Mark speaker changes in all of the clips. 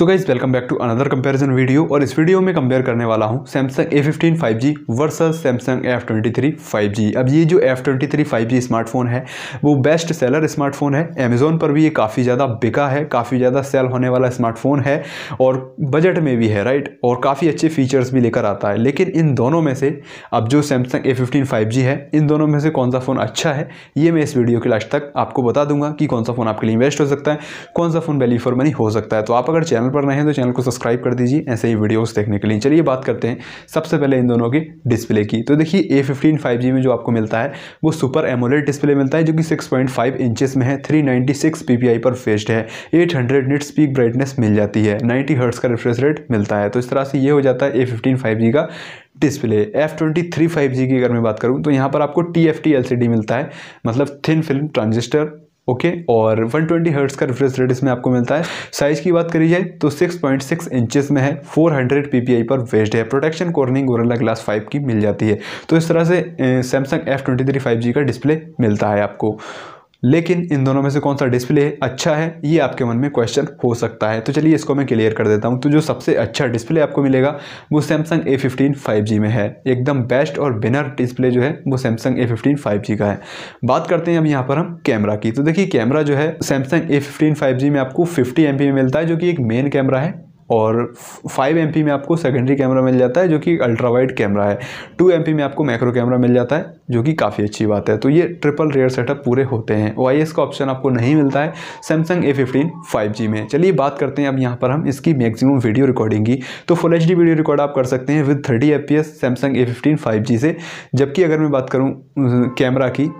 Speaker 1: so guys welcome back to another comparison video और इस video में कंपेयर करने वाला हूँ Samsung A fifteen five G versus Samsung F twenty three five G अब ये जो F twenty three five G smartphone है वो बेस्ट सेलर स्मार्टफोन है अमेजोन पर भी ये काफ़ी ज़्यादा बिका है काफ़ी ज़्यादा सेल होने वाला स्मार्टफोन है और बजट में भी है राइट और काफ़ी अच्छे फीचर्स भी लेकर आता है लेकिन इन दोनों में से अब जो Samsung A fifteen five G है इन दोनों में से कौन सा फ़ोन अच्छा है ये मैं इस वीडियो के लास्ट तक आपको बता दूंगा कि कौन सा फ़ोन आपके लिए इन्वेस्ट हो सकता है कौन सा फ़ोन वैल्यू फॉर मनी हो सकता है तो आप अगर चैनल चैनल पर नए हैं तो चैनल को सब्सक्राइब कर दीजिए ऐसे ही वीडियोस देखने के लिए चलिए बात करते हैं सबसे पहले इन दोनों की डिस्प्ले की तो देखिए ए फिफ्टीन फाइव में जो आपको मिलता है वो सुपर एमोलेट डिस्प्ले मिलता है जो कि 6.5 पॉइंट इंचेस में है 396 नाइन्टी पर फेस्ड है eight hundred nits peak brightness मिल जाती है नाइन्टी हर्ट्स का रिफ्रेश रेट मिलता है तो इस तरह से ये हो जाता है ए फिफ्टीन का display F twenty three five G की अगर मैं बात करूं तो यहां पर आपको T F T L C D मिलता है मतलब thin film transistor okay okay, और 120 ट्वेंटी हर्ट्स का रिफ्रेश रेट इसमें आपको मिलता है साइज़ की बात करी जाए तो 6.6 पॉइंट इंचेस में है 400 हंड्रेड पर वेस्ट है प्रोटेक्शन कॉर्निंग गोरेला ग्लास 5 की मिल जाती है तो इस तरह से सैमसंग एफ ट्वेंटी थ्री का डिस्प्ले मिलता है आपको लेकिन इन दोनों में से कौन सा डिस्प्ले अच्छा है ये आपके मन में क्वेश्चन हो सकता है तो चलिए इसको मैं क्लियर कर देता हूँ तो जो सबसे अच्छा डिस्प्ले आपको मिलेगा वो Samsung A fifteen five G में है एकदम बेस्ट और बिनर डिस्प्ले जो है वो Samsung A fifteen five G का है बात करते हैं अब यहाँ पर हम कैमरा की तो देखिए कैमरा जो है Samsung A fifteen five G में आपको फिफ्टी एम में मिलता है जो कि एक मेन कैमरा है और 5 एम में आपको सेकेंडरी कैमरा मिल जाता है जो कि अल्ट्रा वाइड कैमरा है 2 एम में आपको मैक्रो कैमरा मिल जाता है जो कि काफ़ी अच्छी बात है तो ये ट्रिपल रेयर सेटअप पूरे होते हैं ओ का ऑप्शन आपको नहीं मिलता है सैमसंग ए फिफ्टीन में चलिए बात करते हैं अब यहाँ पर हम इसकी मैक्सिमम वीडियो रिकॉर्डिंग की तो फुल एच वीडियो रिकॉर्ड आप कर सकते हैं with thirty F Samsung A fifteen से जबकि अगर मैं बात करूँ कैमरा की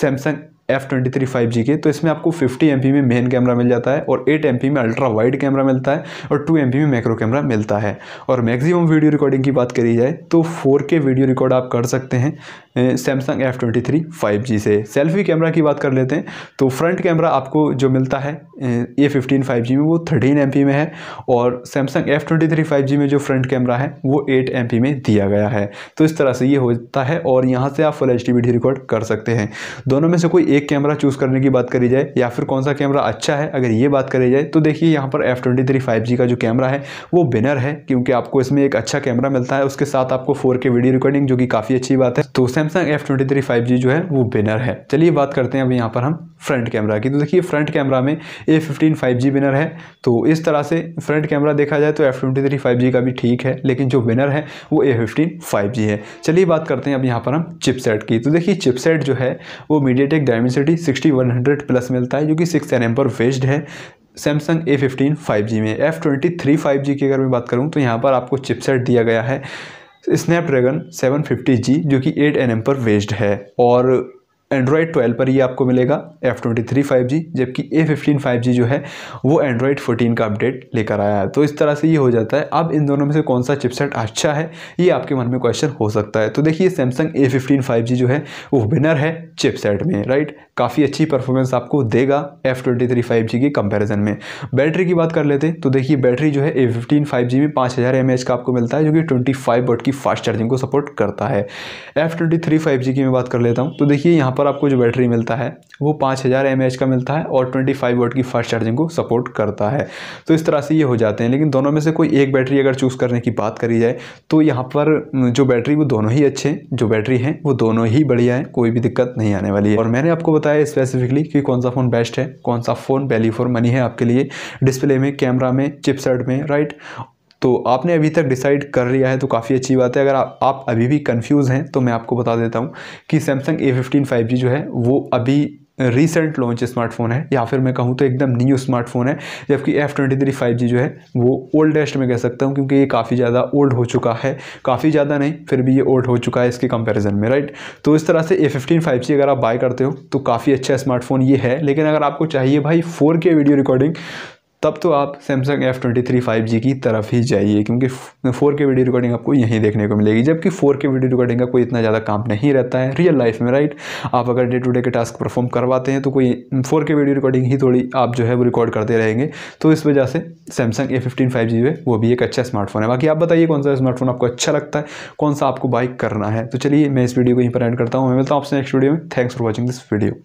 Speaker 1: Samsung F twenty three five G के तो इसमें आपको फिफ्टी एम में मेन कैमरा मिल जाता है और एट एम में अल्ट्रा वाइड कैमरा मिलता है और टू एम में मैक्रो कैमरा मिलता है और मैक्सिमम वीडियो रिकॉर्डिंग की बात करी जाए तो फोर के वीडियो रिकॉर्ड आप कर सकते हैं Samsung F twenty three five G से सेल्फी कैमरा की बात कर लेते हैं तो फ्रंट कैमरा आपको जो मिलता है ए फिफ्टीन फाइव जी में वो थर्टीन एम में है और Samsung F twenty three five G में जो फ्रंट कैमरा है वो एट एम में दिया गया है तो इस तरह से ये होता है और यहाँ से आप full H D video record कर सकते हैं दोनों में से कोई एक एक कैमरा चूज़ करने की बात करी जाए या फिर कौन सा कैमरा अच्छा है अगर ये बात करी जाए तो देखिए यहाँ पर F twenty three five G का जो कैमरा है वो बिनर है क्योंकि आपको इसमें एक अच्छा कैमरा मिलता है उसके साथ आपको फोर के वीडियो रिकॉर्डिंग जो कि काफ़ी अच्छी बात है तो Samsung F twenty three five G जो है वो बिनर है चलिए बात करते हैं अब यहाँ पर हम फ्रंट कैमरा की तो देखिए फ्रंट कैमरा में A fifteen five G winner है तो इस तरह से फ्रंट कैमरा देखा जाए तो F twenty three five G का भी ठीक है लेकिन जो विनर है वो ए फिफ्टीन फाइव जी है चलिए बात करते हैं अब यहाँ पर हम चिपसेट की तो देखिए चिपसेट जो है वो MediaTek Dimensity sixty one hundred plus मिलता है जो कि सिक्स एन एम पर वेस्ड है Samsung A fifteen five G में F twenty three five G की अगर मैं बात करूँ तो यहाँ पर आपको चिपसेट दिया गया है स्नैपड्रैगन सेवन फिफ्टी जी जो कि एट एन एम पर वेस्ड है और एंड्रॉयड 12 पर ये आपको मिलेगा F twenty three five G जबकि ए फिफ्टीन फाइव जी जो है वो एंड्रॉयड 14 का अपडेट लेकर आया है तो इस तरह से ये हो जाता है अब इन दोनों में से कौन सा चिपसेट अच्छा है ये आपके मन में क्वेश्चन हो सकता है तो देखिए Samsung A fifteen five G जो है वो विनर है चिपसेट में राइट काफ़ी अच्छी परफॉर्मेंस आपको देगा F twenty three five G के कंपेरिजन में बैटरी की बात कर लेते तो देखिए बैटरी जो है ए फिफ्टीन फाइव जी में पाँच हज़ार एम एच का आपको मिलता है जो कि ट्वेंटी फाइव वोट की फास्ट चार्जिंग को सपोर्ट करता है F twenty three five G की मैं बात कर लेता हूँ तो देखिए यहाँ पर पर आपको जो बैटरी मिलता है वो पाँच हज़ार एम का मिलता है और ट्वेंटी फाइव वोट की फास्ट चार्जिंग को सपोर्ट करता है तो इस तरह से ये हो जाते हैं लेकिन दोनों में से कोई एक बैटरी अगर चूज़ करने की बात करी जाए तो यहाँ पर जो बैटरी वो दोनों ही अच्छे जो बैटरी हैं वो दोनों ही बढ़िया हैं कोई भी दिक्कत नहीं आने वाली है और मैंने आपको बताया स्पेसिफिकली कि कौन सा फ़ोन बेस्ट है कौन सा फ़ोन वैली फॉर मनी है आपके लिए डिस्प्ले में कैमरा में चिपसेट में राइट तो आपने अभी तक डिसाइड कर लिया है तो काफ़ी अच्छी बात है अगर आप, आप अभी भी कंफ्यूज हैं तो मैं आपको बता देता हूँ कि Samsung A fifteen five G जो है वो अभी रीसेंट लॉन्च स्मार्टफोन है या फिर मैं कहूँ तो एकदम न्यू स्मार्टफोन है जबकि F twenty three five G जो है वो ओल्डेस्ट में कह सकता हूँ क्योंकि ये काफ़ी ज़्यादा ओल्ड हो चुका है काफ़ी ज़्यादा नहीं फिर भी ये ओल्ड हो चुका है इसके कंपैरिजन में राइट तो इस तरह से ए फिफ्टीन फाइव जी अगर आप बाय करते हो तो काफ़ी अच्छा स्मार्टफोन ये है लेकिन अगर आपको चाहिए भाई फोर के वीडियो रिकॉर्डिंग तब तो आप Samsung F twenty three five G की तरफ ही जाइए क्योंकि फोर के वीडियो रिकॉर्डिंग आपको यहीं देखने को मिलेगी जबकि फोर के वीडियो रिकॉर्डिंग का कोई इतना ज़्यादा काम नहीं रहता है रियल लाइफ में राइट आप अगर डे टू डे के टास्क परफॉर्म करवाते हैं तो कोई फोर के वीडियो रिकॉर्डिंग ही थोड़ी आप जो है वो रिकॉर्ड करते रहेंगे तो इस वजह से Samsung A fifteen five G है वो भी एक अच्छा स्मार्टफोन है बाकी आप बताइए कौन सा स्मार्टफोन आपको अच्छा लगता है कौन सा आपको बाइक करना है तो चलिए मैं इस वीडियो को यहीं पर एंड करता हूँ मैं मिलता हूँ आपसे नेक्स्ट वीडियो में thanks for watching this video